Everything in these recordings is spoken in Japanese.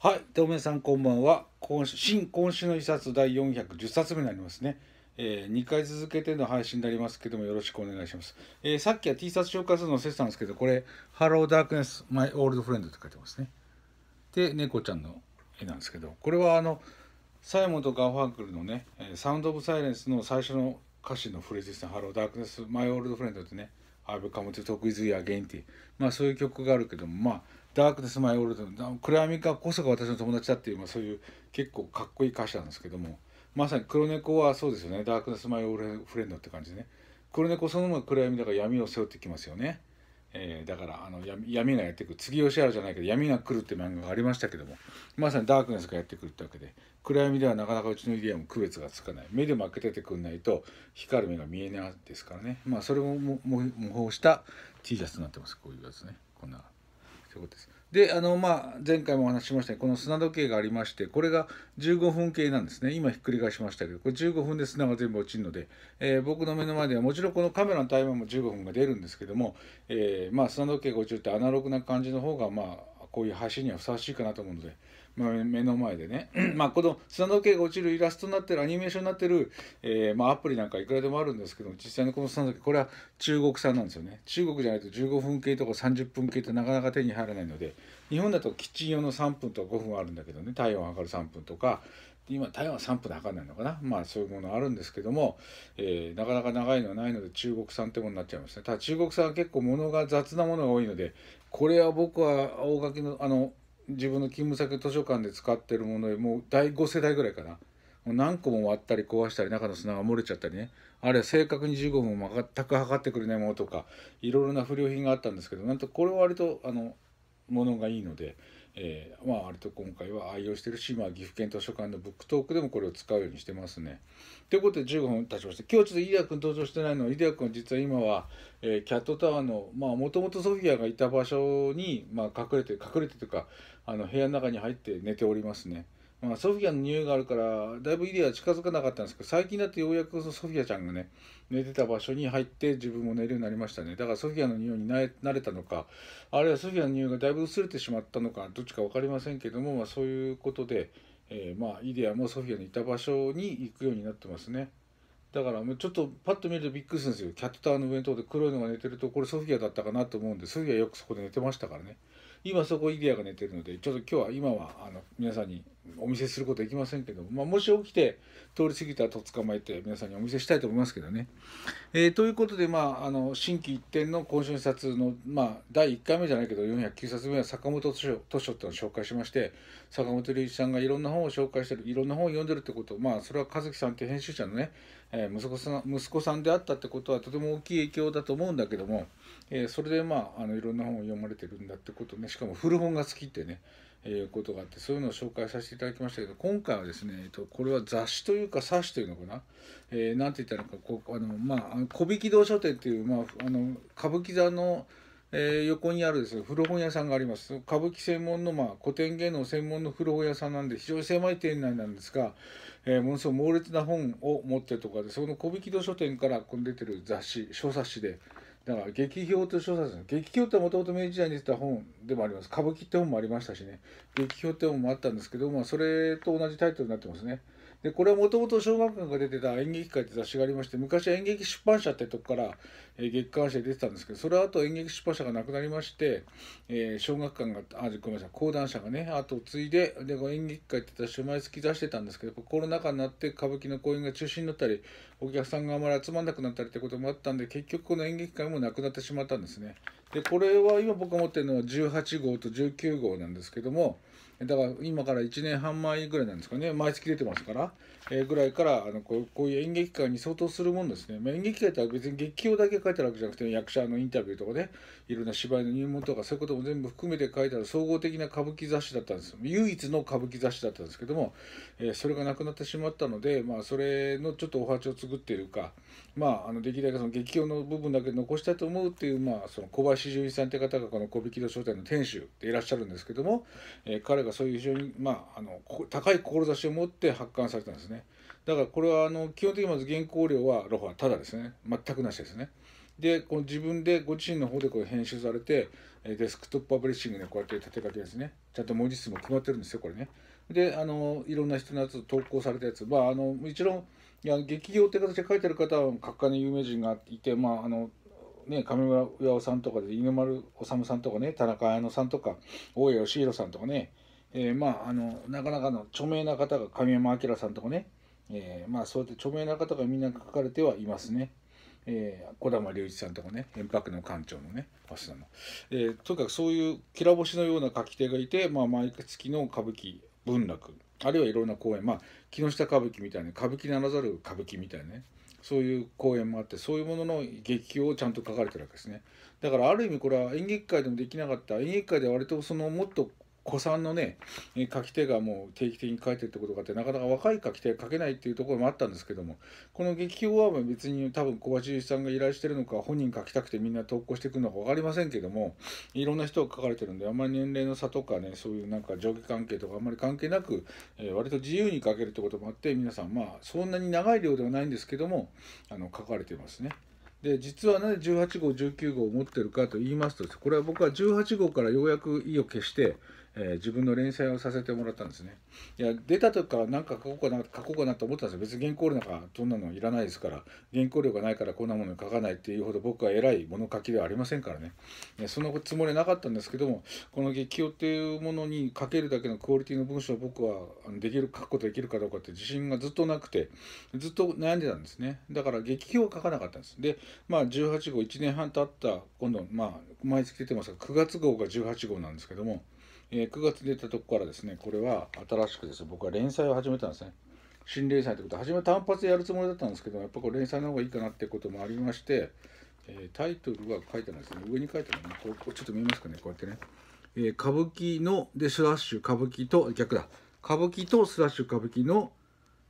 はい、どうもさんこんばんは。今週新今週の一冊第410冊目になりますね。えー、2回続けての配信になりますけども、よろしくお願いします。えー、さっきは T シャツ紹介するのをせてたんですけど、これ、Hello Darkness, My Old Friend って書いてますね。で、猫ちゃんの絵なんですけど、これはあの、サイモンとガンファンクルのね、サウンド・オブ・サイレンスの最初の歌詞のフレーズですね、Hello Darkness, My Old Friend ってね、I've come to talk with you again って、まあそういう曲があるけども、まあ、ダークネス・マイ・オールド暗闇がこそが私の友達だっていう、まあ、そういう結構かっこいい歌詞なんですけどもまさに黒猫はそうですよねダークネス・マイ・オールフレンドって感じでね黒猫そのまま暗闇だから闇を背負ってきますよね、えー、だからあの闇がやってくる次吉原じゃないけど闇が来るって漫画がありましたけどもまさにダークネスがやってくるってわけで暗闇ではなかなかうちの家も区別がつかない目でも開けててくんないと光る目が見えないですからねまあそれも模倣した T シャツになってますこういうやつねこんな。です。で、あの、まあ、前回もお話ししましたこの砂時計がありまして、これが15分計なんですね。今ひっくり返しましたけど、これ15分で砂が全部落ちるので、えー、僕の目の前では、もちろんこのカメラのタイマーも15分が出るんですけども、えー、まあ、砂時計が落ちるってアナログな感じの方が、まあ、こういう橋にはふさわしいかなと思うので、まあ、目の前でね まあこの砂時計が落ちるイラストになってるアニメーションになってる、えー、まあ、アプリなんかいくらでもあるんですけど実際のこの砂時計これは中国産なんですよね中国じゃないと15分計とか30分計ってなかなか手に入らないので日本だとキッチン用の3分とか5分あるんだけどね体温測る3分とか今体温は3分で測らないのかなまあそういうものあるんですけども、えー、なかなか長いのはないので中国産ってものになっちゃいますねただ中国産は結構物が雑なものが多いのでこれは僕は大垣のあの自分の勤務先図書館で使ってるものでもう第5世代ぐらいかなもう何個も割ったり壊したり中の砂が漏れちゃったりねあるいは正確に15分も全く測ってくれないものとかいろいろな不良品があったんですけどなんとこれは割とあのものがいいので、えー、まあ割と今回は愛用してるし、まあ、岐阜県図書館のブックトークでもこれを使うようにしてますね。ということで15分経ちまして今日ちょっとイデア君登場してないのはイデア君実は今は、えー、キャットタワーのもともとソフィアがいた場所に、まあ、隠れて隠れてというかあの部屋の中に入って寝ておりますね。まあ、ソフィアの匂いがあるから、だいぶイデア近づかなかったんですけど、最近だってようやくソフィアちゃんがね、寝てた場所に入って自分も寝るようになりましたね。だからソフィアの匂いに慣れたのか、あるいはソフィアの匂いがだいぶ薄れてしまったのか、どっちか分かりませんけども、まあ、そういうことで、えー、まあ、イデアもソフィアのいた場所に行くようになってますね。だからもうちょっとパッと見るとびっくりするんですよ。キャットタワーの上弁当で黒いのが寝てると、これソフィアだったかなと思うんで、ソフィアよくそこで寝てましたからね。今そこイデアが寝てるのでちょっと今日は今はあの皆さんにお見せすることできませんけども、まあ、もし起きて通り過ぎたらと捕まえて皆さんにお見せしたいと思いますけどね。えー、ということで、まあ、あの新規一点の今週の冊の、まあ、第1回目じゃないけど409冊目は坂本図書図書っていうのを紹介しまして坂本龍一さんがいろんな本を紹介してるいろんな本を読んでるってこと、まあ、それは和樹さんっていう編集者のね、えー、息子さん息子さんであったってことはとても大きい影響だと思うんだけども、えー、それで、まあ、あのいろんな本を読まれてるんだってことねしかも古本が好きってねえうことがあってそういうのを紹介させていただきましたけど今回はですね、えっと、これは雑誌というか冊子というのかな、えー、なんて言ったらいいかこうあの、まあ、小引堂書店っていう、まあ、あの歌舞伎座の、えー、横にあるです、ね、古本屋さんがあります歌舞伎専門の、まあ、古典芸能専門の古本屋さんなんで非常に狭い店内なんですが、えー、ものすごい猛烈な本を持ってとかでその小引堂書店からこ出てる雑誌小冊子で。だから劇評と小説劇評ってもともと明治時代に出た本でもあります歌舞伎って本もありましたしね劇評って本もあったんですけど、まあ、それと同じタイトルになってますね。でこれはもともと小学館が出てた演劇界って雑誌がありまして昔は演劇出版社ってとこから、え月刊誌で出てたんですけどそれはあと演劇出版社がなくなりまして、えー、小学館があごめんなさい講談社がね後を継いでで演劇界って雑誌を毎月出してたんですけどコロナ禍になって歌舞伎の公演が中止になったりお客さんがあまり集まんなくなったりってこともあったんで結局この演劇界もなくなってしまったんですね。でこれは今僕が持ってるのは18号と19号なんですけどもだから今から1年半前ぐらいなんですかね毎月出てますから、えー、ぐらいからあのこうこういう演劇界に相当するもんですね、まあ、演劇界って別に劇場だけ書いてるわけじゃなくて役者のインタビューとかねいろんな芝居の入門とかそういうことも全部含めて書いてある総合的な歌舞伎雑誌だったんです唯一の歌舞伎雑誌だったんですけども、えー、それがなくなってしまったので、まあ、それのちょっとお鉢を作っているか、まあ、あのできるだけその劇場の部分だけ残したいと思うっていう、まあ、その小林純一さんって方がこの「小引き戸商店」の店主でいらっしゃるんですけども、えー、彼ががそういう非常に、まあ、あの高い志を持って発刊されたんですねだからこれはあの基本的にまず原稿料はロフはただですね全くなしですねでこの自分でご自身の方でこう編集されてデスクトップアブリッシングでこうやって立てかけですねちゃんと文字数も決まってるんですよこれねであのいろんな人のやつ投稿されたやつまああの一ん。いや劇業って形で書いてる方は各界の有名人がいてまああのね、上村さんとかで犬丸治さんとかね田中綾乃さんとか大江義弘さんとかねえー、まああのなかなかの著名な方が神山明さんとかね、えー、まあそうやって著名な方がみんな書かれてはいますね。えー、小玉隆一さんとかね「遠泊の館長」のね早田の、えー、とにかくそういうきら星のような書き手がいて、まあ、毎月の歌舞伎文楽あるいはいろんな公演まあ木下歌舞伎みたいな歌舞伎ならざる歌舞伎みたいなねそういう公演もあってそういうものの劇をちゃんと書かれてるわけですねだからある意味これは演劇界でもできなかった演劇界では割とそのもっと古参のね書き手がもう定期的に書いてるってことがあってなかなか若い書き手が書けないっていうところもあったんですけどもこの劇場は別に多分小林さんが依頼してるのか本人書きたくてみんな投稿してくるのか分かりませんけどもいろんな人が書かれてるんであんまり年齢の差とかねそういうなんか上下関係とかあんまり関係なく、え割と自由に書けるってこともあって皆さんまあそんなに長い量ではないんですけどもあの書かれてますね。で実はなぜ18号19号を持ってるかと言いますとこれは僕は18号からようやく意を決してえー、自分の連載をさせてもらったんですねいや出た時から何か書こうかな書こうかなと思ったんですよ別に原稿料なんかそんなのいらないですから原稿料がないからこんなもの書かないっていうほど僕は偉い物書きではありませんからねそんなつもりなかったんですけどもこの劇おっていうものに書けるだけのクオリティの文章を僕はできる書くことできるかどうかって自信がずっとなくてずっと悩んでたんですねだから劇評を書かなかったんですでまあ18号1年半経った今度まあ毎月出てますが9月号が18号なんですけどもえー、9月出たとこからですね、これは新しくですね、僕は連載を始めたんですね。新連載ってことで、初め単発でやるつもりだったんですけど、やっぱこれ連載の方がいいかなってこともありまして、えー、タイトルは書いてないですね。上に書いてないね。ここちょっと見えますかね、こうやってね。えー、歌舞伎の、で、スラッシュ、歌舞伎と、逆だ。歌舞伎とスラッシュ歌舞伎の、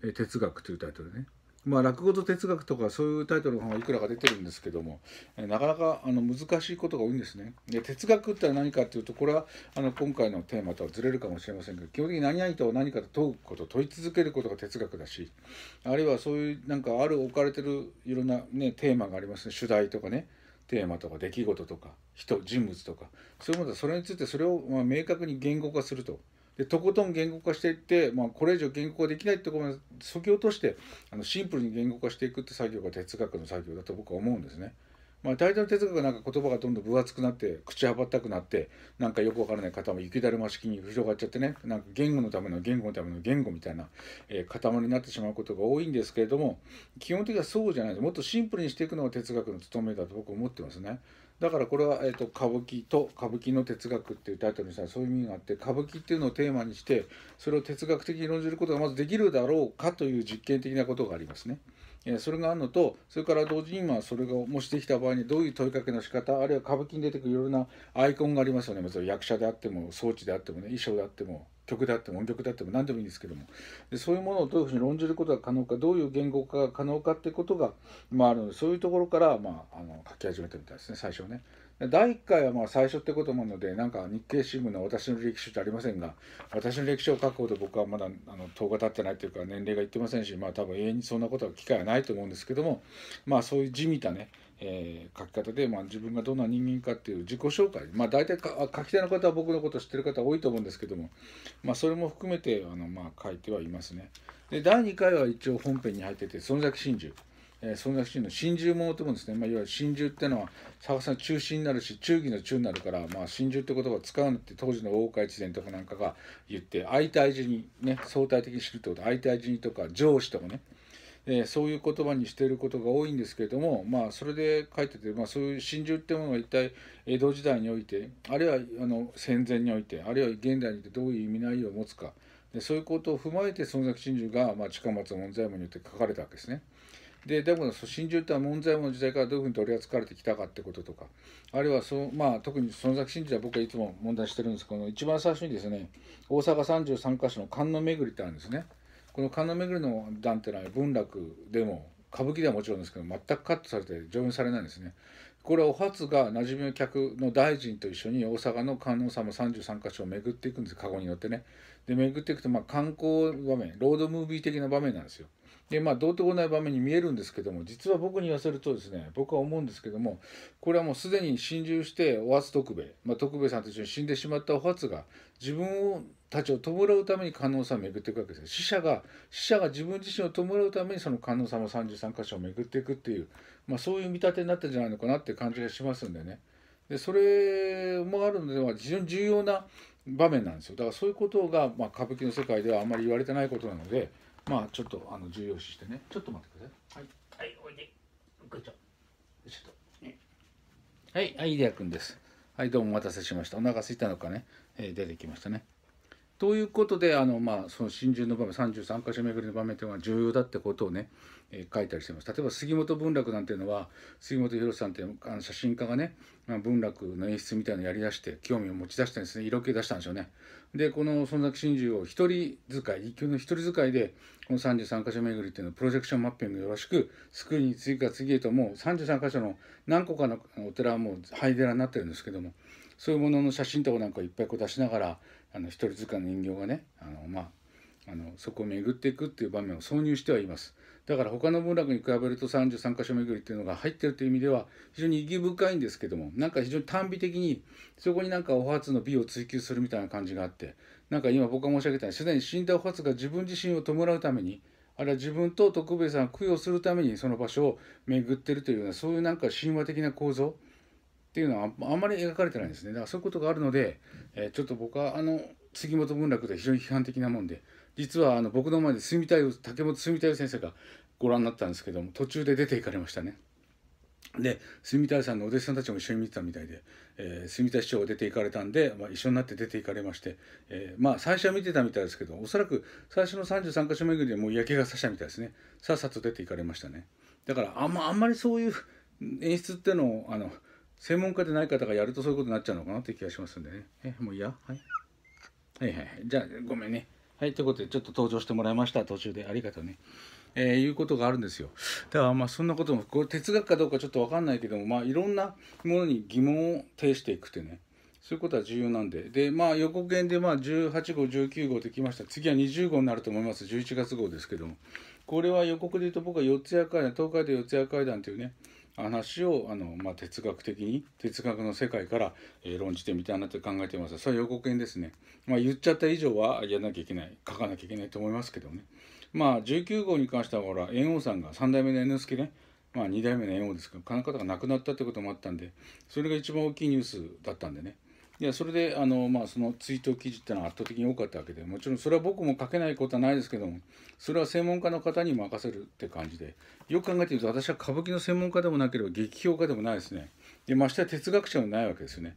え哲学というタイトルね。まあ、落語と哲学とかそういうタイトルの本はいくらか出てるんですけども、えなかなかあの難しいことが多いんですね。で哲学って何かっていうとこれはあの今回のテーマとはずれるかもしれませんけど基本的に何々と何かと問うこと問い続けることが哲学だしあるいはそういうなんかある置かれてるいろんな、ね、テーマがありますね主題とかね。テーマとか出来事とか人人物とかそういうものはそれについてそれをま明確に言語化するとでとことん言語化していって、まあ、これ以上言語化できないってことまそぎ落としてあのシンプルに言語化していくって作業が哲学の作業だと僕は思うんですね。まあ、大体の哲学なんか言葉がどんどん分厚くなって口はばったくなってなんかよくわからない方も雪だるま式に広がっちゃってねなんか言語のための言語のための言語みたいな、えー、塊になってしまうことが多いんですけれども基本的にはそうじゃないもっとシンプルにしていくのが哲学の務めだと僕は思ってますね。だからこれは、えーと「歌舞伎と歌舞伎の哲学」っていうタイトルにしたらそういう意味があって歌舞伎っていうのをテーマにしてそれを哲学的に論じることがまずできるだろうかという実験的なことがありますね。えそれがあるのとそれから同時に今それがもしできた場合にどういう問いかけの仕方あるいは歌舞伎に出てくるいろいろなアイコンがありますよね、役者であっても装置であってもね衣装であっても曲であっても音曲であっても何でもいいんですけどもでそういうものをどういうふうに論じることが可能かどういう言語化が可能かってことが、まあ、あるのでそういうところから、まあ、あの書き始めたみたいですね最初ね。第1回はまあ最初ってこともあるのでなんか日経新聞の私の歴史ってありませんが私の歴史を書くほど僕はまだあの10日経ってないというか年齢がいってませんしまあ多分永遠にそんなことは機会はないと思うんですけどもまあそういう地味たねえー、書き方で、まあ、自分がどんな人間かっていう自己紹介、まあ、大体か書き手の方は僕のこと知ってる方多いと思うんですけども、まあ、それも含めてあの、まあ、書いてはいますね。で第2回は一応本編に入ってて「孫崎真珠」えー、孫崎真珠の真珠物ともですね、まあ、いわゆる真珠ってのは佐賀さん中心になるし忠義の中になるから、まあ、真珠って言葉を使うのって当時の大岡越前とかなんかが言って相対人にね相対的に知るってこと相対人にとか上司とかねえー、そういう言葉にしていることが多いんですけれども、まあ、それで書いてて、まあ、そういう心中ってものが一体江戸時代においてあるいはあの戦前においてあるいは現代においてどういう意味ないを持つかでそういうことを踏まえて孫作真珠が、まあ、近松門左衛門によって書かれたわけですね。ででも真珠っては門左衛門の時代からどういうふうに取り扱われてきたかってこととかあるいはそ、まあ、特に孫作真珠は僕はいつも問題してるんですけど一番最初にですね大阪33か所の観音巡りってあるんですね。この神巡りの段っていうのは文楽でも歌舞伎ではもちろんですけど全くカットされて上演されないんですね。これはお初が馴染みの客の大臣と一緒に大阪の観音様33か所を巡っていくんです籠に乗ってね。で巡っていくとまあ観光場面ロードムービー的な場面なんですよ。でまあどうとこない場面に見えるんですけども実は僕に言わせるとですね僕は思うんですけどもこれはもうすでに心中してお初徳兵衛、まあ、徳兵衛さんと一緒に死んでしまったお初が自分たちを弔うために観音さんを巡っていくわけです死者が死者が自分自身を弔うためにその観音様33箇所を巡っていくっていう、まあ、そういう見立てになったんじゃないのかなって感じがしますんでね。でそれもあるのでは非常に重要な場面なんですよだからそういうことが、まあ、歌舞伎の世界ではあんまり言われてないことなので。まあちょっとあの重要視してねちょっと待ってくださいはいはいおいでこちょちょっと、はいアイデア君ですはいどうもお待たせしましたお腹空いたのかね、えー、出てきましたねということであの、まあ、その真珠の場面33箇所巡りの場面というのが重要だってことをね、えー、書いたりしてます。例えば杉本文楽なんていうのは杉本博さんっていうあの写真家がね、まあ、文楽の演出みたいなのをやりだして興味を持ち出したんですね色気出したんでしょうね。でこの「孫崎真珠」を一人使い一級の一人使いでこの33箇所巡りっていうのをプロジェクションマッピングよろしくスクリーンに次から次へともう33箇所の何個かのお寺はもう灰寺になってるんですけどもそういうものの写真とかなんかいっぱいこう出しながらあの一人塚の人形がねあの、まあ、あのそこを巡っていくっていう場面を挿入してはいますだから他の文楽に比べると33箇所巡りっていうのが入ってるという意味では非常に意義深いんですけどもなんか非常に短美的にそこになんかお初の美を追求するみたいな感じがあってなんか今僕が申し上げたようにすでに死んだお初が自分自身を弔うためにあるいは自分と徳兵衛さんを供養するためにその場所を巡ってるというようなそういうなんか神話的な構造っていうのはあんまり描かれてないんですねだからそういうことがあるので、えー、ちょっと僕はあの杉本文楽で非常に批判的なもんで実はあの僕の前で住みたい竹本住みたい先生がご覧になったんですけども途中で出て行かれましたね。で住みたいさんのお弟子さんたちも一緒に見てたみたいで、えー、住い師匠が出て行かれたんで、まあ、一緒になって出て行かれまして、えー、まあ最初は見てたみたいですけどおそらく最初の33箇所巡りでもう焼けがさしたみたいですねさっさと出て行かれましたねだからあんまあんまりそういう演出っていうのをあの専門家でない方がやるとそういうことになっちゃうのかなって気がしますんでね。え、もういいやはい。はいはいはい。じゃあ、ごめんね。はい、ということで、ちょっと登場してもらいました。途中で。ありがとうね。えー、いうことがあるんですよ。だからまあそんなこともこれ哲学かどうかちょっと分かんないけども、まあ、いろんなものに疑問を呈していくってねそういうことは重要なんでで、まあ、予告編でまあ18号19号ってきました次は20号になると思います11月号ですけどもこれは予告で言うと僕は四谷会談東海で四谷会談というね話をあの、まあ、哲学的に哲学の世界から、えー、論じてみたいなと考えてますそれは予告編ですね、まあ、言っちゃった以上はやらなきゃいけない書かなきゃいけないと思いますけどねまあ19号に関してはほら猿翁さんが3代目の猿之助ねまあ2代目の猿翁ですけどこの方が亡くなったってこともあったんでそれが一番大きいニュースだったんでねいやそれであの、まあ、その追悼記事ってのは圧倒的に多かったわけでもちろんそれは僕も書けないことはないですけどもそれは専門家の方に任せるって感じでよく考えてみると私は歌舞伎の専門家でもなければ劇評家でもないですねでましては哲学者もないわけですよね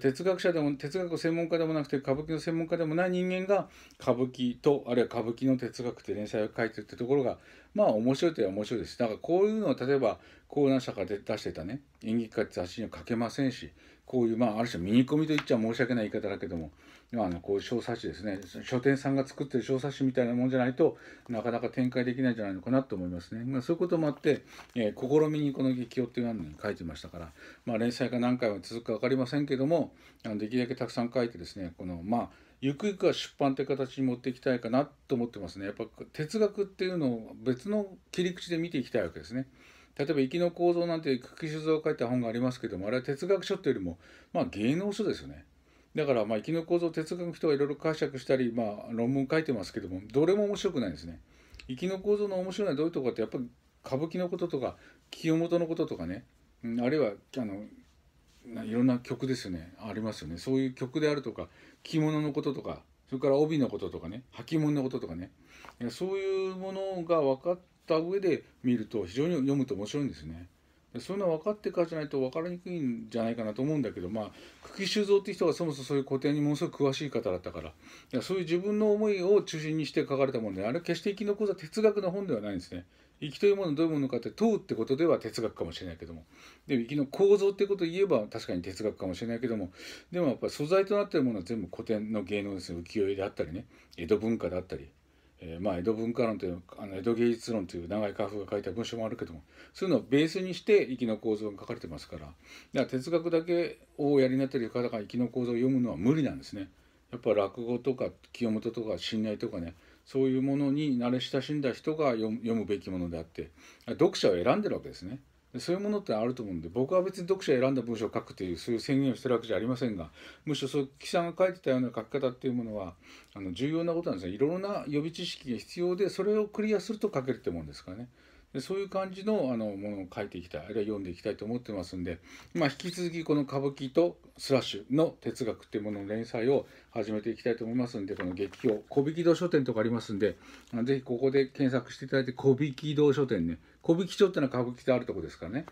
哲学者でも哲学専門家でもなくて歌舞伎の専門家でもない人間が歌舞伎とあるいは歌舞伎の哲学って連載を書いてるってところがまあ面白いといえば面白いですだからこういうのを例えば講談社から出してたね演劇家って雑誌には書けませんしこういう、まあ、ある種ミニコミと言っちゃ申し訳ない言い方だけども、あのこういう小冊子ですね、書店さんが作ってる小冊子みたいなもんじゃないとなかなか展開できないんじゃないのかなと思いますね。まあ、そういうこともあって、えー、試みにこの劇をっていうのに書いてましたから、まあ、連載が何回も続くか分かりませんけども、あのできるだけたくさん書いてですね、この、まあ、ゆくゆくは出版という形に持っていきたいかなと思ってますね。やっぱ哲学っていうのを別の切り口で見ていきたいわけですね。例えば「生きの構造」なんて久喜酒造を書いた本がありますけどもあれは哲学書っていうよりもまあ芸能書ですよね。だからまあ生きの構造哲学の人はいろいろ解釈したり、まあ、論文書いてますけどもどれも面白くないですね。生きの構造の面白いのはどういうとこかってやっぱり歌舞伎のこととか清本のこととかねあるいはあのいろんな曲ですよねありますよねそういう曲であるとか着物のこととかそれから帯のこととかね履物のこととかねそういうものが分かっった上で見ると非常に読むと面白いんですね。そういうのは分かってからじゃないと分かりにくいんじゃないかなと思うんだけど、まあ、久喜修造って人がそもそもそういう古典にものすごく詳しい方だったから、いやそういう自分の思いを中心にして書かれたもので、あれ決して生き残った哲学の本ではないんですね。生きというものどういうものかって問うってことでは哲学かもしれないけども。でも生きの構造ってことを言えば確かに哲学かもしれないけども、でもやっぱり素材となっているものは全部古典の芸能ですね。浮世絵であったりね、江戸文化であったり、えー、まあ江戸文化論というあの江戸芸術論という長い家風が書いた文章もあるけどもそういうのをベースにして生きの構造が書かれてますからだから哲学だけをおやりになってる方が生きの構造を読むのは無理なんですね。やっぱ落語とか清本とか信頼とかねそういうものに慣れ親しんだ人が読むべきものであって読者を選んでるわけですね。そういうものってあると思うんで僕は別に読者選んだ文章を書くというそういう宣言をしてるわけじゃありませんがむしろそう記者が書いてたような書き方っていうものはあの重要なことなんですねいろいろな予備知識が必要でそれをクリアすると書けるってもんですからね。でそういう感じのあのものを書いていきたいあるいは読んでいきたいと思ってますんで、まあ、引き続きこの歌舞伎とスラッシュの哲学っていうものの連載を始めていきたいと思いますんでこの劇表小引堂書店とかありますんでぜひここで検索していただいて小引堂書店ね小引町っていうのは歌舞伎であるとこですからね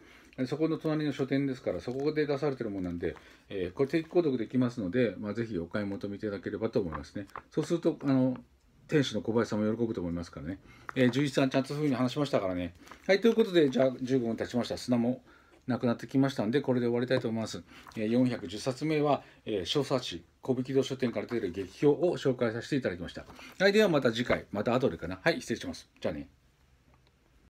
そこの隣の書店ですからそこで出されてるものなんで、えー、これ定期購読できますので、まあ、ぜひお買い求めいただければと思いますねそうするとあの天使の小林さんも喜ぶと思いますからね。えー、11さん、ちゃんとそういうふうに話しましたからね。はい、ということで、じゃあ15分経ちました。砂もなくなってきましたんで、これで終わりたいと思います。えー、410冊目は、えー、小冊子、小引堂書店から出てる劇表を紹介させていただきました。はい、ではまた次回、また後でかな。はい、失礼します。じゃあね。